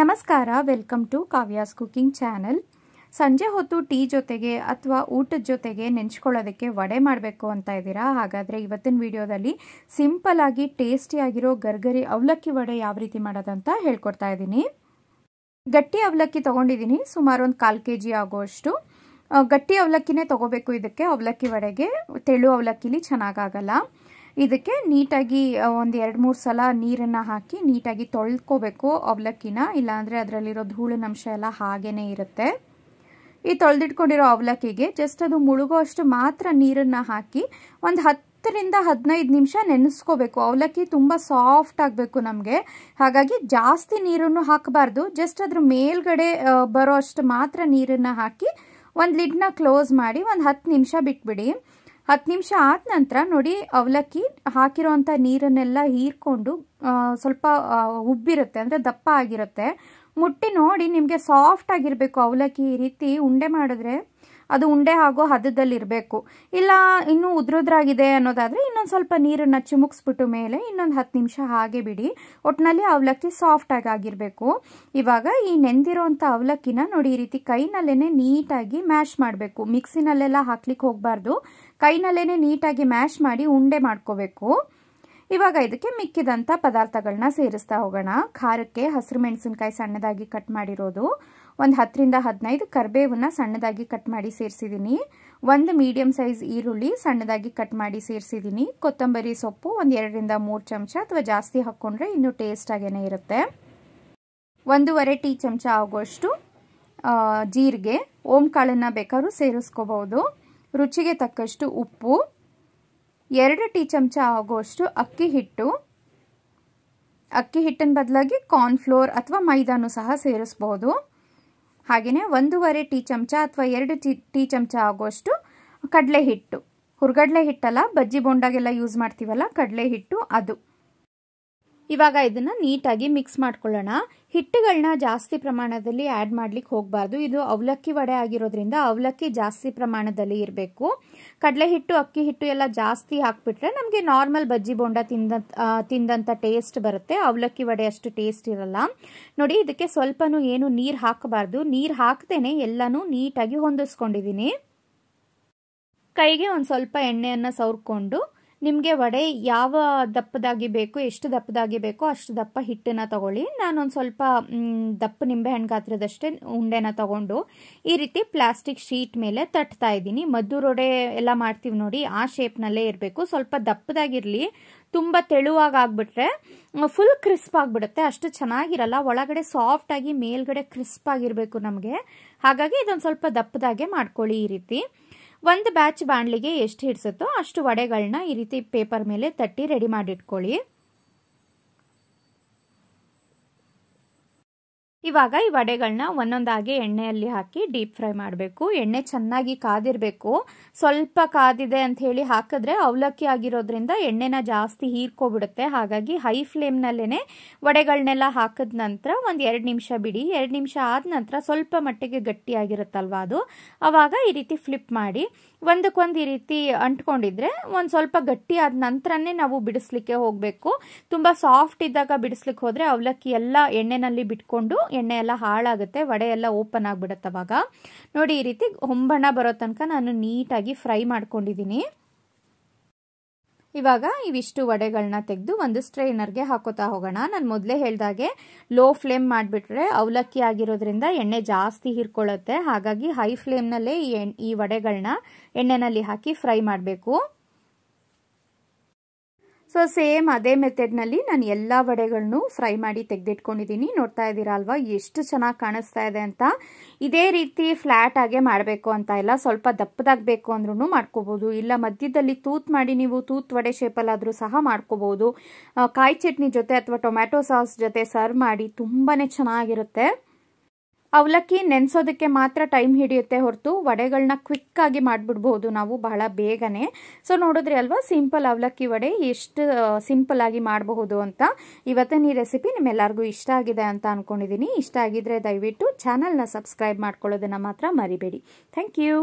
ನಮಸ್ಕಾರ welcome to Kavya's cooking channel ಸಂಜೆ ಹೊತ್ತು ಟೀ ಜೊತೆಗೆ ಅಥವಾ ಊಟದ ಜೊತೆಗೆ ನೆಂಚ್ಕೊಳ್ಳೋದಕ್ಕೆ ವಡೆ ಮಾಡಬೇಕು ಅಂತ ಇದ್ದೀರಾ ಹಾಗಾದರೆ ಇವತ್ತಿನ ವಿಡಿಯೋದಲ್ಲಿ ಸಿಂಪಲ್ ಆಗಿ ಟೇಸ್ಟಿಯಾಗಿರೋ ಗರ್ಗರಿ ಅವಲಕ್ಕಿ ವಡೆ ಯಾವ ರೀತಿ ಮಾಡೋದಂತ ಹೇಳ್ಕೊಡ್ತಾ ಇದ್ದೀನಿ ಗಟ್ಟಿ ಅವಲಕ್ಕಿ ತೊಗೊಂಡಿದ್ದೀನಿ ಸುಮಾರು ಒಂದು ಕಾಲು ಕೆ ಜಿ ಆಗೋಷ್ಟು ಗಟ್ಟಿ ಅವಲಕ್ಕಿನೇ ತೊಗೋಬೇಕು ಇದಕ್ಕೆ ಅವಲಕ್ಕಿ ವಡೆಗೆ ತೆಳು ಅವಲಕ್ಕಿಲಿ ಚೆನ್ನಾಗಾಗಲ್ಲ ಇದಕ್ಕೆ ನೀಟಾಗಿ ಒಂದು ಎರಡು ಮೂರು ಸಲ ನೀರನ್ನು ಹಾಕಿ ನೀಟಾಗಿ ತೊಳ್ಕೋಬೇಕು ಅವಲಕ್ಕಿನ ಇಲ್ಲಾಂದರೆ ಅದರಲ್ಲಿರೋ ಧೂಳಿನ ಅಂಶ ಎಲ್ಲ ಹಾಗೇ ಇರುತ್ತೆ ಈ ತೊಳೆದಿಟ್ಕೊಂಡಿರೋ ಅವಲಕ್ಕಿಗೆ ಜಸ್ಟ್ ಅದು ಮುಳುಗೋ ಅಷ್ಟು ಮಾತ್ರ ನೀರನ್ನು ಹಾಕಿ ಒಂದು ಹತ್ತರಿಂದ ಹದಿನೈದು ನಿಮಿಷ ನೆನೆಸ್ಕೋಬೇಕು ಅವಲಕ್ಕಿ ತುಂಬ ಸಾಫ್ಟ್ ಆಗಬೇಕು ನಮಗೆ ಹಾಗಾಗಿ ಜಾಸ್ತಿ ನೀರನ್ನು ಹಾಕಬಾರ್ದು ಜಸ್ಟ್ ಅದ್ರ ಮೇಲ್ಗಡೆ ಬರೋ ಮಾತ್ರ ನೀರನ್ನು ಹಾಕಿ ಒಂದು ಲಿಡ್ನ ಕ್ಲೋಸ್ ಮಾಡಿ ಒಂದು ಹತ್ತು ನಿಮಿಷ ಬಿಟ್ಬಿಡಿ ಹತ್ತು ನಿಮಿಷ ಆದ ನಂತರ ನೋಡಿ ಅವಲಕ್ಕಿ ಹಾಕಿರೋವಂಥ ನೀರನ್ನೆಲ್ಲ ಹೀರ್ಕೊಂಡು ಸ್ವಲ್ಪ ಉಬ್ಬಿರುತ್ತೆ ಅಂದರೆ ದಪ್ಪ ಆಗಿರುತ್ತೆ ಮುಟ್ಟಿ ನೋಡಿ ನಿಮಗೆ ಸಾಫ್ಟ್ ಆಗಿರಬೇಕು ಅವಲಕ್ಕಿ ಈ ರೀತಿ ಉಂಡೆ ಮಾಡಿದ್ರೆ ಅದು ಉಂಡೆ ಹಾಗೂ ಹದದಲ್ಲಿರಬೇಕು ಇಲ್ಲ ಇನ್ನೂ ಉದ್ರುದ್ರಾಗಿದೆ ಅನ್ನೋದಾದರೆ ಇನ್ನೊಂದು ಸ್ವಲ್ಪ ನೀರನ್ನು ಚಿಮುಕ್ಸ್ಬಿಟ್ಟು ಮೇಲೆ ಇನ್ನೊಂದು ಹತ್ತು ನಿಮಿಷ ಹಾಗೆ ಬಿಡಿ ಒಟ್ಟಿನಲ್ಲಿ ಅವಲಕ್ಕಿ ಸಾಫ್ಟಾಗಿ ಆಗಿರಬೇಕು ಇವಾಗ ಈ ನೆಂದಿರೋಂಥ ಅವಲಕ್ಕಿನ ನೋಡಿ ಈ ರೀತಿ ಕೈನಲ್ಲೇ ನೀಟಾಗಿ ಮ್ಯಾಶ್ ಮಾಡಬೇಕು ಮಿಕ್ಸಿನಲ್ಲೆಲ್ಲ ಹಾಕ್ಲಿಕ್ಕೆ ಹೋಗಬಾರ್ದು ಕೈನಲ್ಲೇ ನೀಟಾಗಿ ಮ್ಯಾಶ್ ಮಾಡಿ ಉಂಡೆ ಮಾಡ್ಕೋಬೇಕು ಇವಾಗ ಇದಕ್ಕೆ ಮಿಕ್ಕಿದಂಥ ಪದಾರ್ಥಗಳನ್ನ ಸೇರಿಸ್ತಾ ಹೋಗೋಣ ಖಾರಕ್ಕೆ ಹಸಿರು ಮೆಣಸಿನಕಾಯಿ ಸಣ್ಣದಾಗಿ ಕಟ್ ಮಾಡಿರೋದು ಒಂದು ಹತ್ತರಿಂದ ಹದಿನೈದು ಕರಿಬೇವನ್ನು ಸಣ್ಣದಾಗಿ ಕಟ್ ಮಾಡಿ ಸೇರಿಸಿದ್ದೀನಿ ಒಂದು ಮೀಡಿಯಮ್ ಸೈಜ್ ಈರುಳ್ಳಿ ಸಣ್ಣದಾಗಿ ಕಟ್ ಮಾಡಿ ಸೇರಿಸಿದ್ದೀನಿ ಕೊತ್ತಂಬರಿ ಸೊಪ್ಪು ಒಂದು ಎರಡರಿಂದ ಮೂರು ಚಮಚ ಅಥವಾ ಜಾಸ್ತಿ ಹಾಕ್ಕೊಂಡ್ರೆ ಇನ್ನೂ ಟೇಸ್ಟ್ ಆಗೇನೆ ಇರುತ್ತೆ ಒಂದೂವರೆ ಟೀ ಚಮಚ ಆಗೋಷ್ಟು ಜೀರಿಗೆ ಓಂಕಾಳನ್ನು ಬೇಕಾದ್ರೂ ಸೇರಿಸ್ಕೋಬಹುದು ರುಚಿಗೆ ತಕ್ಕಷ್ಟು ಉಪ್ಪು ಎರಡು ಟೀ ಚಮಚ ಆಗುವಷ್ಟು ಅಕ್ಕಿ ಹಿಟ್ಟು ಅಕ್ಕಿ ಹಿಟ್ಟಿನ ಬದಲಾಗಿ ಕಾರ್ನ್ಫ್ಲೋರ್ ಅಥವಾ ಮೈದಾನು ಸಹ ಸೇರಿಸ್ಬೋದು ಹಾಗೆಯೇ ಒಂದೂವರೆ ಟೀ ಚಮಚ ಅಥವಾ ಎರಡು ಟೀ ಟೀ ಚಮಚ ಆಗುವಷ್ಟು ಕಡಲೆ ಹಿಟ್ಟು ಹುರ್ಗಡ್ಲೆ ಹಿಟ್ಟಲ್ಲ ಬಜ್ಜಿ ಬೊಂಡಾಗೆಲ್ಲ ಯೂಸ್ ಮಾಡ್ತೀವಲ್ಲ ಕಡಲೆ ಹಿಟ್ಟು ಅದು ಇವಾಗ ಇದನ್ನು ನೀಟಾಗಿ ಮಿಕ್ಸ್ ಮಾಡ್ಕೊಳ್ಳೋಣ ಹಿಟ್ಟುಗಳನ್ನ ಜಾಸ್ತಿ ಪ್ರಮಾಣದಲ್ಲಿ ಆ್ಯಡ್ ಮಾಡ್ಲಿಕ್ಕೆ ಹೋಗಬಾರ್ದು ಇದು ಅವಲಕ್ಕಿ ವಡೆ ಆಗಿರೋದ್ರಿಂದ ಅವಲಕ್ಕಿ ಜಾಸ್ತಿ ಪ್ರಮಾಣದಲ್ಲಿ ಇರಬೇಕು ಕಡಲೆ ಹಿಟ್ಟು ಅಕ್ಕಿ ಹಿಟ್ಟು ಎಲ್ಲ ಜಾಸ್ತಿ ಹಾಕ್ಬಿಟ್ರೆ ನಮಗೆ ನಾರ್ಮಲ್ ಬಜ್ಜಿ ಬೋಂಡ ತಿಂದ ತಿಂದಂಥ ಟೇಸ್ಟ್ ಬರುತ್ತೆ ಅವಲಕ್ಕಿ ವಡೆ ಅಷ್ಟು ಟೇಸ್ಟ್ ಇರಲ್ಲ ನೋಡಿ ಇದಕ್ಕೆ ಸ್ವಲ್ಪನೂ ಏನು ನೀರು ಹಾಕಬಾರ್ದು ನೀರು ಹಾಕ್ತೇನೆ ಎಲ್ಲನೂ ನೀಟಾಗಿ ಹೊಂದಿಸ್ಕೊಂಡಿದ್ದೀನಿ ಕೈಗೆ ಒಂದು ಸ್ವಲ್ಪ ಎಣ್ಣೆಯನ್ನು ಸವರ್ಕೊಂಡು ನಿಮಗೆ ವಡೆ ಯಾವ ದಪ್ಪದಾಗಿ ಬೇಕು ಎಷ್ಟು ದಪ್ಪದಾಗಿ ಬೇಕೋ ಅಷ್ಟು ದಪ್ಪ ಹಿಟ್ಟನ್ನು ತಗೊಳ್ಳಿ ನಾನೊಂದು ಸ್ವಲ್ಪ ದಪ್ಪ ನಿಂಬೆಹಣ್ಣು ಗಾತ್ರದಷ್ಟೇ ಉಂಡೆನ ತಗೊಂಡು ಈ ರೀತಿ ಪ್ಲಾಸ್ಟಿಕ್ ಶೀಟ್ ಮೇಲೆ ತಟ್ತಾ ಇದ್ದೀನಿ ಮದ್ದು ರೊಡೆ ಎಲ್ಲ ಮಾಡ್ತೀವಿ ನೋಡಿ ಆ ಶೇಪ್ನಲ್ಲೇ ಇರಬೇಕು ಸ್ವಲ್ಪ ದಪ್ಪದಾಗಿರಲಿ ತುಂಬ ತೆಳುವಾಗಿ ಆಗ್ಬಿಟ್ರೆ ಫುಲ್ ಕ್ರಿಸ್ಪ್ ಆಗಿಬಿಡುತ್ತೆ ಅಷ್ಟು ಚೆನ್ನಾಗಿರಲ್ಲ ಒಳಗಡೆ ಸಾಫ್ಟ್ ಆಗಿ ಮೇಲ್ಗಡೆ ಕ್ರಿಸ್ಪ್ ಆಗಿರಬೇಕು ನಮಗೆ ಹಾಗಾಗಿ ಇದೊಂದು ಸ್ವಲ್ಪ ದಪ್ಪದಾಗೆ ಮಾಡ್ಕೊಳ್ಳಿ ಈ ರೀತಿ ಒಂದು ಬ್ಯಾಚ್ ಬಾಣಲಿಗೆ ಎಷ್ಟು ಹಿಡಿಸುತ್ತೋ ಅಷ್ಟು ವಡೆಗಳನ್ನ ಈ ರೀತಿ ಪೇಪರ್ ಮೇಲೆ ತಟ್ಟಿ ರೆಡಿ ಮಾಡಿಟ್ಕೊಳ್ಳಿ ಇವಾಗ ಈ ವಡೆಗಳನ್ನ ಒಂದೊಂದಾಗಿ ಎಣ್ಣೆಯಲ್ಲಿ ಹಾಕಿ ಡೀಪ್ ಫ್ರೈ ಮಾಡಬೇಕು ಎಣ್ಣೆ ಚೆನ್ನಾಗಿ ಕಾದಿರಬೇಕು ಸ್ವಲ್ಪ ಕಾದಿದೆ ಅಂತ ಹೇಳಿ ಹಾಕಿದ್ರೆ ಅವಲಕ್ಕಿ ಆಗಿರೋದ್ರಿಂದ ಎಣ್ಣೆನ ಜಾಸ್ತಿ ಹೀರ್ಕೊಬಿಡುತ್ತೆ ಹಾಗಾಗಿ ಹೈ ಫ್ಲೇಮ್ನಲ್ಲೇ ವಡೆಗಳನ್ನೆಲ್ಲ ಹಾಕಿದ ನಂತರ ಒಂದು ಎರಡು ನಿಮಿಷ ಬಿಡಿ ಎರಡು ನಿಮಿಷ ಆದ ನಂತರ ಸ್ವಲ್ಪ ಮಟ್ಟಿಗೆ ಗಟ್ಟಿಯಾಗಿರುತ್ತಲ್ವ ಅದು ಆವಾಗ ಈ ರೀತಿ ಫ್ಲಿಪ್ ಮಾಡಿ ಒಂದಕ್ಕೊಂದು ಈ ರೀತಿ ಅಂಟ್ಕೊಂಡಿದ್ರೆ ಒಂದು ಸ್ವಲ್ಪ ಗಟ್ಟಿ ಆದ ನಂತರನೇ ನಾವು ಬಿಡಿಸ್ಲಿಕ್ಕೆ ಹೋಗಬೇಕು ತುಂಬ ಸಾಫ್ಟ್ ಇದ್ದಾಗ ಬಿಡಿಸ್ಲಿಕ್ಕೆ ಹೋದರೆ ಅವಲಕ್ಕಿ ಎಲ್ಲ ಎಣ್ಣೆನಲ್ಲಿ ಬಿಟ್ಕೊಂಡು ಎಣ್ಣೆ ಎಲ್ಲ ಹಾಳಾಗುತ್ತೆ ವಡೆ ಎಲ್ಲ ಓಪನ್ ಆಗಿಬಿಡುತ್ತೆ ಅವಾಗ ನೋಡಿ ಈ ರೀತಿ ಹೊಂಬಣ ಬರೋ ತನಕ ನಾನು ನೀಟಾಗಿ ಫ್ರೈ ಮಾಡ್ಕೊಂಡಿದ್ದೀನಿ ಇವಾಗ ಇವಿಷ್ಟು ವಡೆಗಳನ್ನ ತೆಗೆದು ಒಂದು ಸ್ಟ್ರೈನರ್ಗೆ ಹಾಕೋತಾ ಹೋಗೋಣ ನಾನು ಮೊದಲೇ ಹೇಳಿದಾಗೆ ಲೋ ಫ್ಲೇಮ್ ಮಾಡಿಬಿಟ್ರೆ ಅವಲಕ್ಕಿ ಆಗಿರೋದ್ರಿಂದ ಎಣ್ಣೆ ಜಾಸ್ತಿ ಹಿರ್ಕೊಳ್ಳುತ್ತೆ ಹಾಗಾಗಿ ಹೈ ಫ್ಲೇಮ್ನಲ್ಲೇ ಈ ವಡೆಗಳನ್ನ ಎಣ್ಣೆನಲ್ಲಿ ಹಾಕಿ ಫ್ರೈ ಮಾಡಬೇಕು ಸೊ ಸೇಮ್ ಅದೇ ಮೆಥಡ್ನಲ್ಲಿ ನಾನು ಎಲ್ಲ ವಡೆಗಳನ್ನು ಫ್ರೈ ಮಾಡಿ ತೆಗೆದಿಟ್ಕೊಂಡಿದ್ದೀನಿ ನೋಡ್ತಾ ಇದ್ದೀರಾ ಅಲ್ವಾ ಎಷ್ಟು ಚೆನ್ನಾಗಿ ಕಾಣಿಸ್ತಾ ಇದೆ ಅಂತ ಇದೇ ರೀತಿ ಫ್ಲ್ಯಾಟ್ ಆಗೇ ಮಾಡಬೇಕು ಅಂತ ಇಲ್ಲ ಸ್ವಲ್ಪ ದಪ್ಪದಾಗಬೇಕು ಅಂದ್ರೂ ಮಾಡ್ಕೋಬೋದು ಇಲ್ಲ ಮಧ್ಯದಲ್ಲಿ ತೂತ್ ಮಾಡಿ ನೀವು ತೂತ್ ವಡೆ ಶೇಪಲ್ಲಾದರೂ ಸಹ ಮಾಡ್ಕೋಬೋದು ಕಾಯಿ ಚಟ್ನಿ ಜೊತೆ ಅಥವಾ ಟೊಮ್ಯಾಟೊ ಸಾಸ್ ಜೊತೆ ಸರ್ವ್ ಮಾಡಿ ತುಂಬಾ ಚೆನ್ನಾಗಿರುತ್ತೆ ಅವಲಕ್ಕಿ ನೆನೆಸೋದಕ್ಕೆ ಮಾತ್ರ ಟೈಮ್ ಹಿಡಿಯುತ್ತೆ ಹೊರತು ವಡೆಗಳನ್ನ ಕ್ವಿಕ್ಕಾಗಿ ಮಾಡಿಬಿಡ್ಬೋದು ನಾವು ಬಹಳ ಬೇಗನೆ ಸೊ ನೋಡಿದ್ರಿ ಅಲ್ವಾ ಸಿಂಪಲ್ ಅವಲಕ್ಕಿ ವಡೆ ಎಷ್ಟು ಸಿಂಪಲ್ ಆಗಿ ಮಾಡಬಹುದು ಅಂತ ಇವತ್ತಿನ ಈ ರೆಸಿಪಿ ನಿಮ್ಮೆಲ್ಲರಿಗೂ ಇಷ್ಟ ಆಗಿದೆ ಅಂತ ಅಂದ್ಕೊಂಡಿದ್ದೀನಿ ಇಷ್ಟ ಆಗಿದ್ರೆ ದಯವಿಟ್ಟು ಚಾನಲ್ನ ಸಬ್ಸ್ಕ್ರೈಬ್ ಮಾಡ್ಕೊಳ್ಳೋದನ್ನು ಮಾತ್ರ ಮರಿಬೇಡಿ ಥ್ಯಾಂಕ್ ಯು